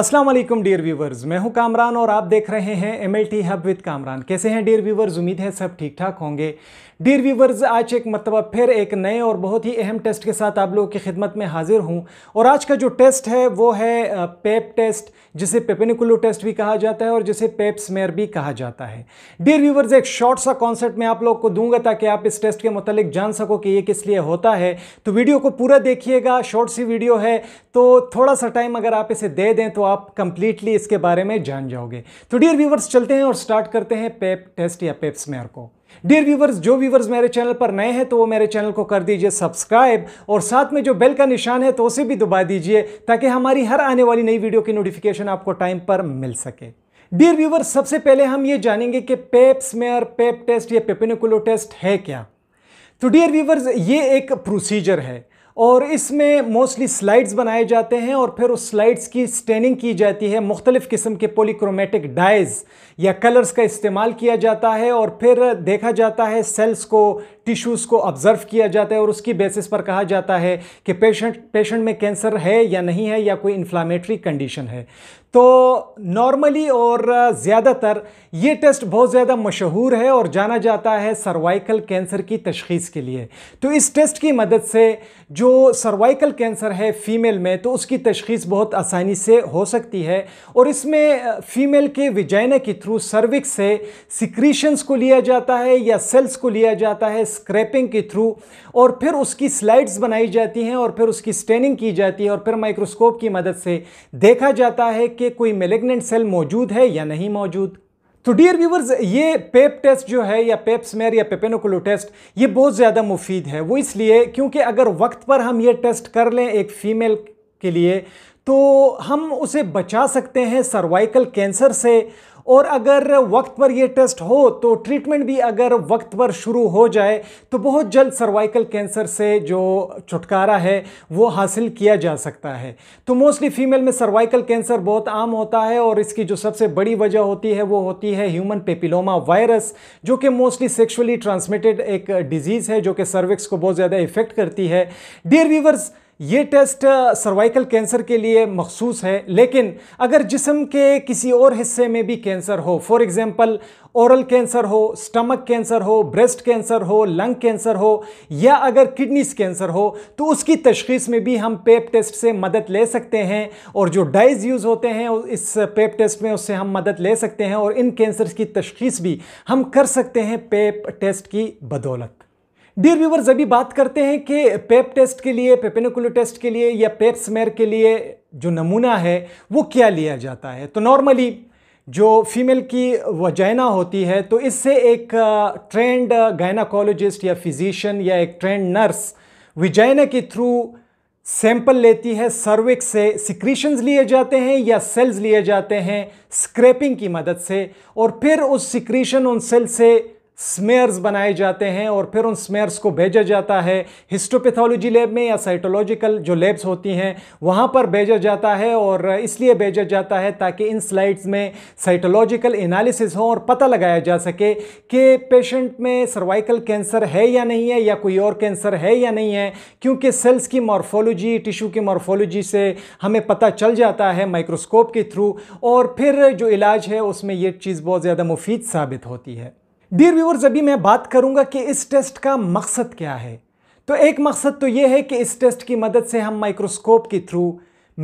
अस्सलाम वालेकुम dear viewers मैं हूं कामरान और आप देख रहे हैं M L T hub with Kamran कैसे हैं डियर व्यूवर्स उम्मीद है सब ठीक ठाक होंगे डियर व्यूवर्स आज एक मरतबा फिर एक नए और बहुत ही अहम टेस्ट के साथ आप लोगों की खिदमत में हाजिर हूं और आज का जो टेस्ट है वो है पेप टेस्ट जिसे पेपेनिकुलो टेस्ट भी कहा जाता है और जिसे पेप स्मेयर भी कहा जाता है डियर व्यूवर्स एक शॉर्ट सा कॉन्सेप्ट मैं आप लोग को दूंगा ताकि आप इस टेस्ट के मतलब जान सको कि ये किस लिए होता है तो वीडियो को पूरा देखिएगा शॉर्ट सी वीडियो है तो थोड़ा सा टाइम अगर आप इसे दे दें तो तो आप कंप्लीटली इसके बारे में जान जाओगे तो डियर व्यूवर्स चलते हैं और स्टार्ट करते हैं पेप टेस्ट या पेप स्मेयर को डियर व्यूवर्स जो व्यूवर्स मेरे चैनल पर नए हैं तो वो मेरे चैनल को कर दीजिए सब्सक्राइब और साथ में जो बेल का निशान है तो उसे भी दबा दीजिए ताकि हमारी हर आने वाली नई वीडियो की नोटिफिकेशन आपको टाइम पर मिल सके डियर व्यूवर सबसे पहले हम ये जानेंगे कि पेप स्मेयर पेप टेस्ट या पेपेनिकुलो टेस्ट है क्या तो डियर व्यूवर्स ये एक प्रोसीजर है और इसमें मोस्टली स्लाइड्स बनाए जाते हैं और फिर उस स्लाइड्स की स्टेनिंग की जाती है मुख्तलिफ़ किस्म के पोलिक्रोमेटिक डाइज या कलर्स का इस्तेमाल किया जाता है और फिर देखा जाता है सेल्स को टिश्यूज़ को ऑब्जर्व किया जाता है और उसकी बेसिस पर कहा जाता है कि पेशेंट पेशेंट में कैंसर है या नहीं है या कोई इन्फ्लामेटरी कंडीशन है तो नॉर्मली और ज़्यादातर ये टेस्ट बहुत ज़्यादा मशहूर है और जाना जाता है सर्वाइकल कैंसर की तशखीस के लिए तो इस टेस्ट की मदद से जो सर्वाइकल कैंसर है फ़ीमेल में तो उसकी तशखीस बहुत आसानी से हो सकती है और इसमें फ़ीमेल के विजाइना के थ्रू सर्विक्स से सिक्रीशंस को लिया जाता है या सेल्स को लिया जाता है स्क्रैपिंग के थ्रू और फिर उसकी स्लाइड्स बनाई जाती हैं और फिर उसकी स्टेनिंग की जाती है और फिर माइक्रोस्कोप की मदद से देखा जाता है कि कोई मेलेग्नेंट सेल मौजूद है या नहीं मौजूद तो डियर व्यूवर्स ये पेप टेस्ट जो है या पेप स्मेर या पेपेनोकुलो टेस्ट ये बहुत ज़्यादा मुफीद है वो इसलिए क्योंकि अगर वक्त पर हम ये टेस्ट कर लें एक फ़ीमेल के लिए तो हम उसे बचा सकते हैं सर्वाइकल कैंसर से और अगर वक्त पर यह टेस्ट हो तो ट्रीटमेंट भी अगर वक्त पर शुरू हो जाए तो बहुत जल्द सर्वाइकल कैंसर से जो छुटकारा है वो हासिल किया जा सकता है तो मोस्टली फीमेल में सर्वाइकल कैंसर बहुत आम होता है और इसकी जो सबसे बड़ी वजह होती है वो होती है ह्यूमन पेपिलोमा वायरस जो कि मोस्टली सेक्शुअली ट्रांसमिटेड एक डिजीज़ है जो कि सर्विक्स को बहुत ज़्यादा इफेक्ट करती है डियर व्यूवर्स ये टेस्ट सर्वाइकल कैंसर के लिए मखसूस है लेकिन अगर जिसम के किसी और हिस्से में भी कैंसर हो फॉर एग्ज़ाम्पल ओरल कैंसर हो स्टमक कैंसर हो ब्रेस्ट कैंसर हो लंग कैंसर हो या अगर किडनीस कैंसर हो तो उसकी तशखीस में भी हम पेप टेस्ट से मदद ले सकते हैं और जो डाइज यूज़ होते हैं इस पेप टेस्ट में उससे हम मदद ले सकते हैं और इन कैंसर की तशखीस भी हम कर सकते हैं पेप टेस्ट की बदौलत डियर व्यूवर्स अभी बात करते हैं कि पेप टेस्ट के लिए पेपेनिकुलर टेस्ट के लिए या पेप स्मेर के लिए जो नमूना है वो क्या लिया जाता है तो नॉर्मली जो फीमेल की वजैना होती है तो इससे एक ट्रेंड गायनाकोलॉजिस्ट या फिजिशियन या एक ट्रेंड नर्स विजैना के थ्रू सैंपल लेती है सर्विक से सिक्रीशंस लिए जाते हैं या सेल्स लिए जाते हैं स्क्रैपिंग की मदद से और फिर उस सिक्रीशन उन सेल से स्मेयर्स बनाए जाते हैं और फिर उन स्मेयर्स को भेजा जाता है हिस्टोपैथोलॉजी लैब में या साइटोलॉजिकल जो लैब्स होती हैं वहाँ पर भेजा जाता है और इसलिए भेजा जाता है ताकि इन स्लाइड्स में साइटोलॉजिकल एनालिसिस हो और पता लगाया जा सके कि पेशेंट में सर्वाइकल कैंसर है या नहीं है या कोई और कैंसर है या नहीं है क्योंकि सेल्स की मॉर्फोलॉजी टिश्यू की मॉर्फोलॉजी से हमें पता चल जाता है माइक्रोस्कोप के थ्रू और फिर जो इलाज है उसमें ये चीज़ बहुत ज़्यादा मुफीद साबित होती है डियर व्यूवर्स अभी मैं बात करूंगा कि इस टेस्ट का मकसद क्या है तो एक मकसद तो यह है कि इस टेस्ट की मदद से हम माइक्रोस्कोप के थ्रू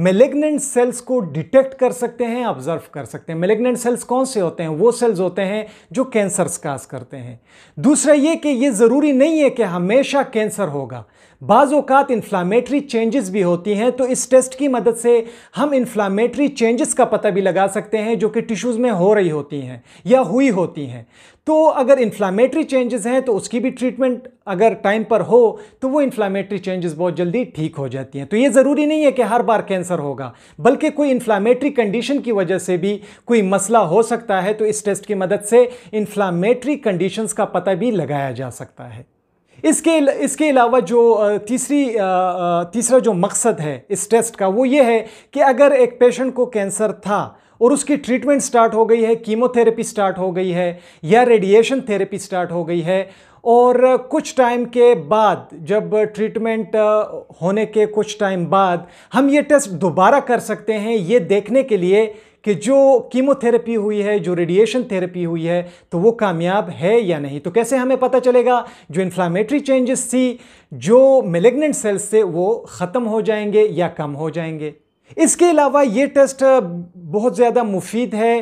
मेलेग्नेंट सेल्स को डिटेक्ट कर सकते हैं ऑब्जर्व कर सकते हैं मेलेग्नेंट सेल्स कौन से होते हैं वो सेल्स होते हैं जो कैंसर्स काज करते हैं दूसरा ये कि ये ज़रूरी नहीं है कि हमेशा कैंसर होगा बाज़ात इन्फ्लामेटरी चेंजेस भी होती हैं तो इस टेस्ट की मदद से हम इन्फ्लामेटरी चेंजेस का पता भी लगा सकते हैं जो कि टिश्यूज़ में हो रही होती हैं या हुई होती हैं तो अगर इन्फ्लामेटरी चेंजेस हैं तो उसकी भी ट्रीटमेंट अगर टाइम पर हो तो वो इन्फ्लामेटरी चेंजेस बहुत जल्दी ठीक हो जाती हैं तो ये ज़रूरी नहीं है कि हर बार कैंसर होगा बल्कि कोई इन्फ्लामेटरी कंडीशन की वजह से भी कोई मसला हो सकता है तो इस टेस्ट की मदद से इन्फ्लामेटरी कंडीशंस का पता भी लगाया जा सकता है इसके इसके अलावा जो तीसरी तीसरा जो मकसद है इस टेस्ट का वो ये है कि अगर एक पेशेंट को कैंसर था और उसकी ट्रीटमेंट स्टार्ट हो गई है कीमोथेरेपी स्टार्ट हो गई है या रेडिएशन थेरेपी स्टार्ट हो गई है और कुछ टाइम के बाद जब ट्रीटमेंट होने के कुछ टाइम बाद हम ये टेस्ट दोबारा कर सकते हैं ये देखने के लिए कि जो कीमोथेरेपी हुई है जो रेडिएशन थेरेपी हुई है तो वो कामयाब है या नहीं तो कैसे हमें पता चलेगा जो इन्फ्लामेटरी चेंजेस थी जो मेलेग्नेंट सेल्स से वो ख़त्म हो जाएंगे या कम हो जाएंगे इसके अलावा ये टेस्ट बहुत ज़्यादा मुफीद है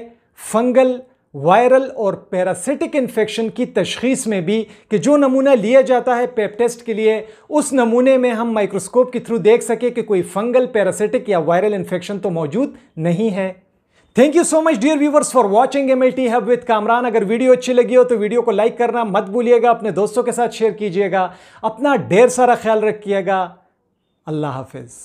फंगल वायरल और पैरासिटिक इन्फेक्शन की तशखीस में भी कि जो नमूना लिया जाता है पेप टेस्ट के लिए उस नमूने में हम माइक्रोस्कोप के थ्रू देख सकें कि कोई फंगल पैरासिटिक या वायरल इन्फेक्शन तो मौजूद नहीं है thank you so much dear viewers for watching M L T hub with Kamran अगर वीडियो अच्छी लगी हो तो वीडियो को लाइक करना मत भूलिएगा अपने दोस्तों के साथ शेयर कीजिएगा अपना ढेर सारा ख्याल रखिएगा अल्लाह हाफिज़